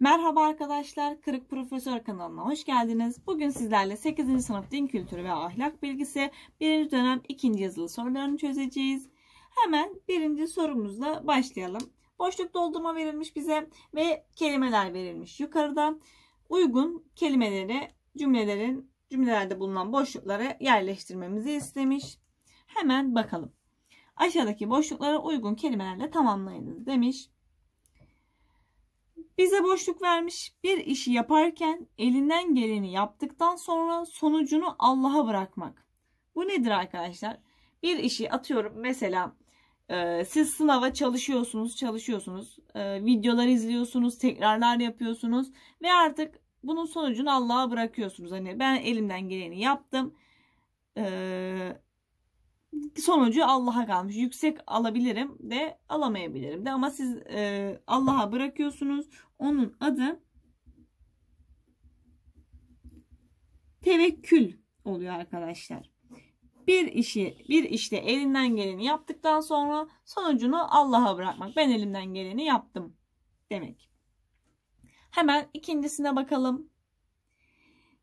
Merhaba arkadaşlar, Kırık Profesör kanalına hoş geldiniz. Bugün sizlerle 8. sınıf din kültürü ve ahlak bilgisi 1. dönem 2. yazılı sorularını çözeceğiz. Hemen 1. sorumuzla başlayalım. Boşluk doldurma verilmiş bize ve kelimeler verilmiş. Yukarıda uygun kelimeleri cümlelerin cümlelerde bulunan boşluklara yerleştirmemizi istemiş. Hemen bakalım. Aşağıdaki boşluklara uygun kelimelerle tamamlayınız demiş. Bize boşluk vermiş. Bir işi yaparken elinden geleni yaptıktan sonra sonucunu Allah'a bırakmak. Bu nedir arkadaşlar? Bir işi atıyorum mesela e, siz sınava çalışıyorsunuz, çalışıyorsunuz. E, videolar izliyorsunuz, tekrarlar yapıyorsunuz ve artık bunun sonucunu Allah'a bırakıyorsunuz. Hani ben elimden geleni yaptım. E, sonucu Allah'a kalmış. Yüksek alabilirim de alamayabilirim de ama siz e, Allah'a bırakıyorsunuz. Onun adı tevekkül oluyor arkadaşlar. Bir işi, bir işte elinden geleni yaptıktan sonra sonucunu Allah'a bırakmak. Ben elimden geleni yaptım demek. Hemen ikincisine bakalım.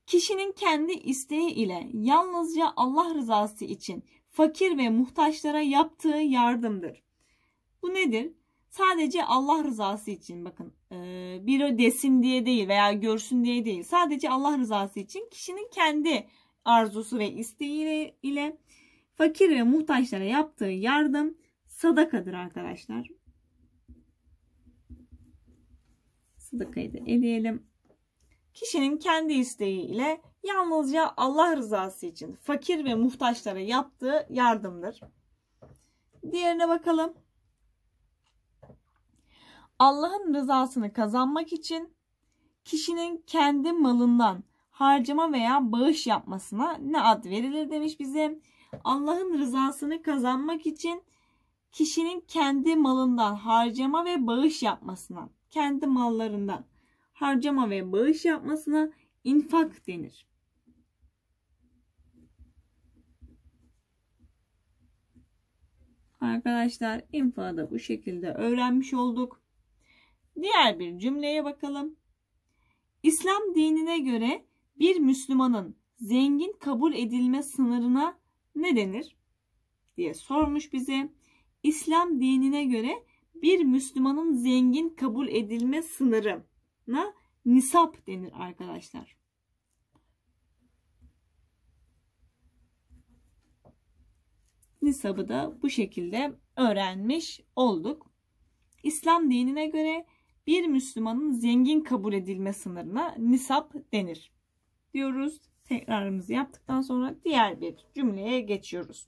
Kişinin kendi isteği ile yalnızca Allah rızası için fakir ve muhtaçlara yaptığı yardımdır. Bu nedir? Sadece Allah rızası için bakın e, biri desin diye değil veya görsün diye değil. Sadece Allah rızası için kişinin kendi arzusu ve isteğiyle ile fakir ve muhtaçlara yaptığı yardım sadakadır arkadaşlar. Sadakayı da eleyelim. Kişinin kendi isteğiyle yalnızca Allah rızası için fakir ve muhtaçlara yaptığı yardımdır. Diğerine bakalım. Allah'ın rızasını kazanmak için kişinin kendi malından harcama veya bağış yapmasına ne ad verilir demiş bize. Allah'ın rızasını kazanmak için kişinin kendi malından harcama ve bağış yapmasına, kendi mallarından harcama ve bağış yapmasına infak denir. Arkadaşlar info'yu da bu şekilde öğrenmiş olduk. Diğer bir cümleye bakalım. İslam dinine göre bir Müslümanın zengin kabul edilme sınırına ne denir? diye sormuş bize. İslam dinine göre bir Müslümanın zengin kabul edilme sınırına nisap denir arkadaşlar. nisabı da bu şekilde öğrenmiş olduk. İslam dinine göre bir Müslümanın zengin kabul edilme sınırına nisap denir diyoruz. Tekrarımızı yaptıktan sonra diğer bir cümleye geçiyoruz.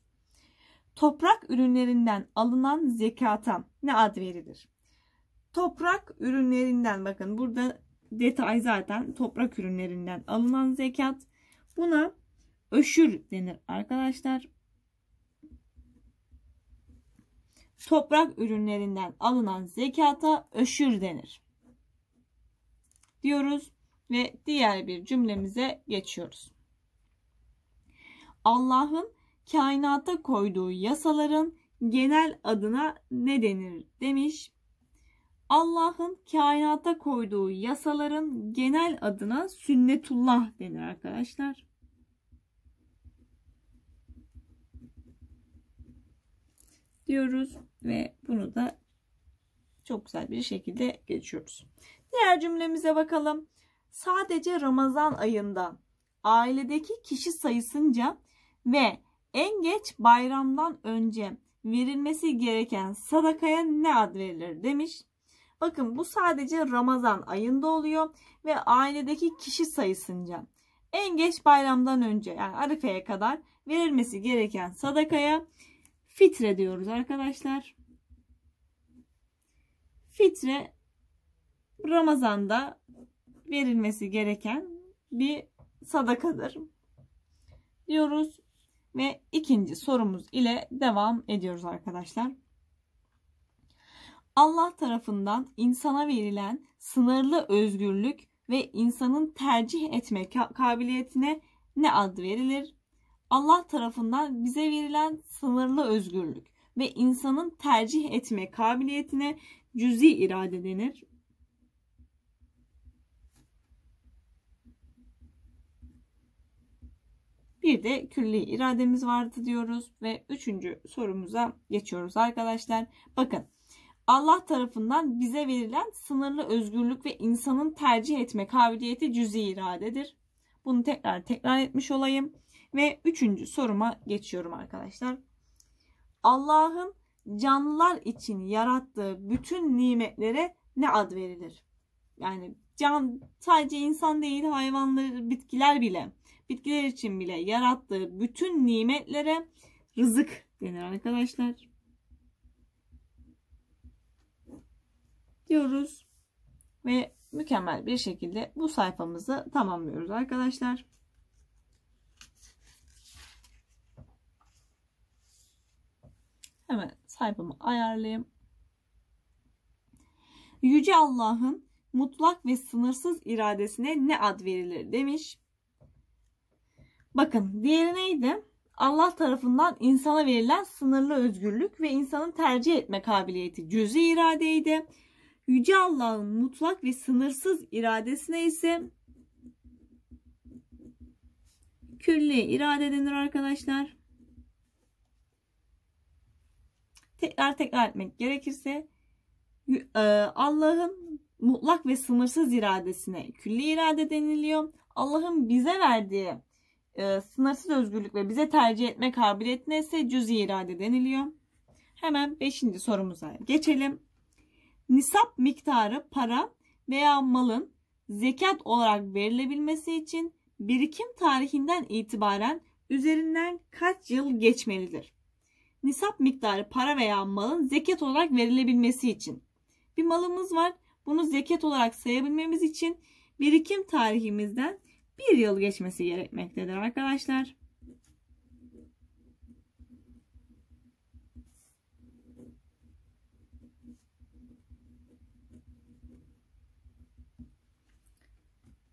Toprak ürünlerinden alınan zekata ne ad verilir? Toprak ürünlerinden bakın burada detay zaten toprak ürünlerinden alınan zekat. Buna öşür denir arkadaşlar. toprak ürünlerinden alınan zekata öşür denir. Diyoruz ve diğer bir cümlemize geçiyoruz. Allah'ın kainata koyduğu yasaların genel adına ne denir demiş. Allah'ın kainata koyduğu yasaların genel adına sünnetullah denir arkadaşlar. Diyoruz ve bunu da çok güzel bir şekilde geçiyoruz. Diğer cümlemize bakalım. Sadece Ramazan ayında ailedeki kişi sayısınca ve en geç bayramdan önce verilmesi gereken sadakaya ne ad verilir demiş. Bakın bu sadece Ramazan ayında oluyor ve ailedeki kişi sayısınca en geç bayramdan önce yani Arife'ye kadar verilmesi gereken sadakaya fitre diyoruz arkadaşlar. Fitre Ramazan'da verilmesi gereken bir sadakadır diyoruz ve ikinci sorumuz ile devam ediyoruz arkadaşlar. Allah tarafından insana verilen sınırlı özgürlük ve insanın tercih etme kabiliyetine ne ad verilir? Allah tarafından bize verilen sınırlı özgürlük ve insanın tercih etme kabiliyetine cüzi irade denir. Bir de külli irademiz vardı diyoruz ve üçüncü sorumuza geçiyoruz arkadaşlar. Bakın Allah tarafından bize verilen sınırlı özgürlük ve insanın tercih etme kabiliyeti cüzi iradedir. Bunu tekrar tekrar etmiş olayım. Ve üçüncü soruma geçiyorum arkadaşlar. Allah'ın canlılar için yarattığı bütün nimetlere ne ad verilir? Yani can sadece insan değil hayvanlar, bitkiler bile, bitkiler için bile yarattığı bütün nimetlere rızık denir arkadaşlar. Diyoruz ve mükemmel bir şekilde bu sayfamızı tamamlıyoruz arkadaşlar. Hemen sayfamı ayarlayayım. Yüce Allah'ın mutlak ve sınırsız iradesine ne ad verilir demiş. Bakın diğeri neydi? Allah tarafından insana verilen sınırlı özgürlük ve insanın tercih etme kabiliyeti cüzi iradeydi. Yüce Allah'ın mutlak ve sınırsız iradesine ise külli irade denir arkadaşlar. tekrar tekrar etmek gerekirse e, Allah'ın mutlak ve sınırsız iradesine külli irade deniliyor. Allah'ın bize verdiği e, sınırsız özgürlük ve bize tercih etme kabiliyetine ise cüzi irade deniliyor. Hemen 5. sorumuza geçelim. Nisap miktarı para veya malın zekat olarak verilebilmesi için birikim tarihinden itibaren üzerinden kaç yıl geçmelidir? nisap miktarı para veya malın zekat olarak verilebilmesi için. Bir malımız var. Bunu zekat olarak sayabilmemiz için birikim tarihimizden bir yıl geçmesi gerekmektedir arkadaşlar.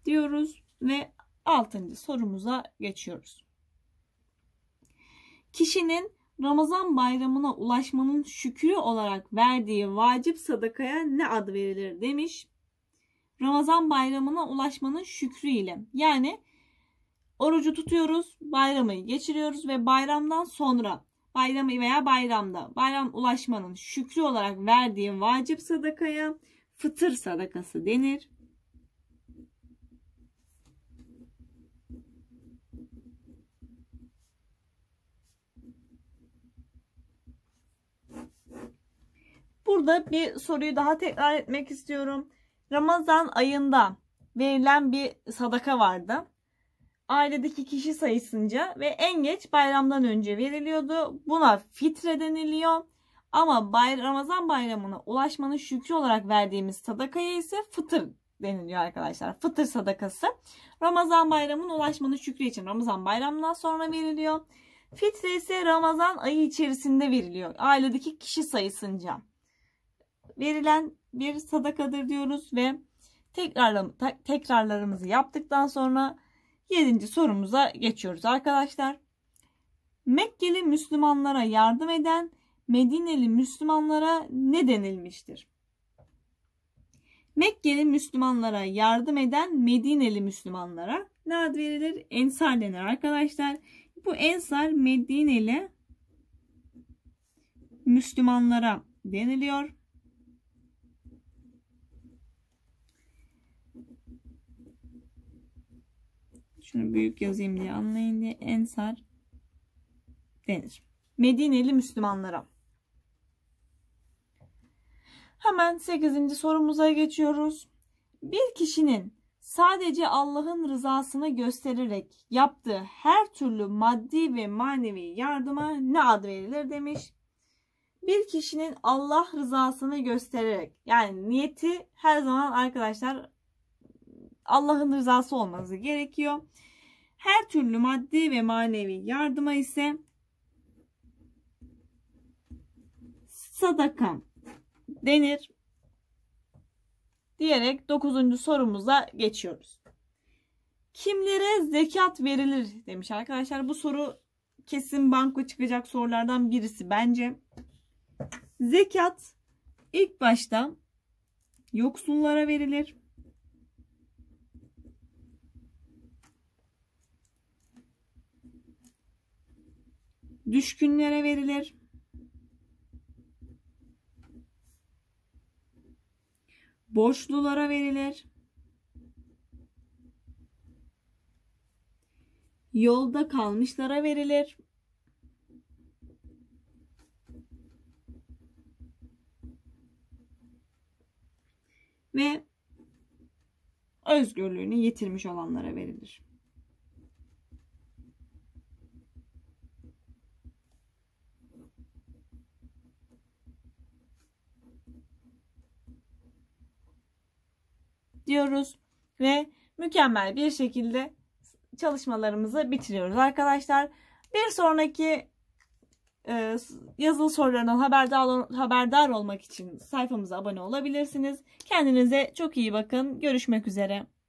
diyoruz ve 6. sorumuza geçiyoruz. Kişinin Ramazan bayramına ulaşmanın şükrü olarak verdiği vacip sadakaya ne ad verilir demiş. Ramazan bayramına ulaşmanın şükrü ile yani orucu tutuyoruz, bayramı geçiriyoruz ve bayramdan sonra bayramı veya bayramda bayram ulaşmanın şükrü olarak verdiği vacip sadakaya fıtır sadakası denir. Burada bir soruyu daha tekrar etmek istiyorum. Ramazan ayında verilen bir sadaka vardı. Ailedeki kişi sayısınca ve en geç bayramdan önce veriliyordu. Buna fitre deniliyor. Ama bay, Ramazan bayramına ulaşmanın şükrü olarak verdiğimiz sadakaya ise fıtır deniliyor arkadaşlar. Fıtır sadakası Ramazan bayramının ulaşmanın şükrü için Ramazan bayramından sonra veriliyor. Fitre ise Ramazan ayı içerisinde veriliyor. Ailedeki kişi sayısınca verilen bir sadakadır diyoruz ve tekrarla, tekrarlarımızı yaptıktan sonra 7. sorumuza geçiyoruz arkadaşlar. Mekkeli Müslümanlara yardım eden Medineli Müslümanlara ne denilmiştir? Mekkeli Müslümanlara yardım eden Medineli Müslümanlara ne ad verilir? Ensar denir arkadaşlar. Bu ensar Medineli Müslümanlara deniliyor. Şunu büyük yazayım diye anlayın diye Ensar denir. Medineli Müslümanlara. Hemen 8. sorumuza geçiyoruz. Bir kişinin sadece Allah'ın rızasını göstererek yaptığı her türlü maddi ve manevi yardıma ne ad verilir demiş. Bir kişinin Allah rızasını göstererek yani niyeti her zaman arkadaşlar Allah'ın rızası olmanız gerekiyor. Her türlü maddi ve manevi yardıma ise sadaka denir diyerek 9. sorumuza geçiyoruz. Kimlere zekat verilir demiş arkadaşlar. Bu soru kesin banko çıkacak sorulardan birisi bence. Zekat ilk başta yoksullara verilir. düşkünlere verilir. Borçlulara verilir. Yolda kalmışlara verilir. Ve özgürlüğünü yitirmiş olanlara verilir. diyoruz ve mükemmel bir şekilde çalışmalarımızı bitiriyoruz arkadaşlar. Bir sonraki e, yazılı sorularından haberdar, haberdar olmak için sayfamıza abone olabilirsiniz. Kendinize çok iyi bakın. Görüşmek üzere.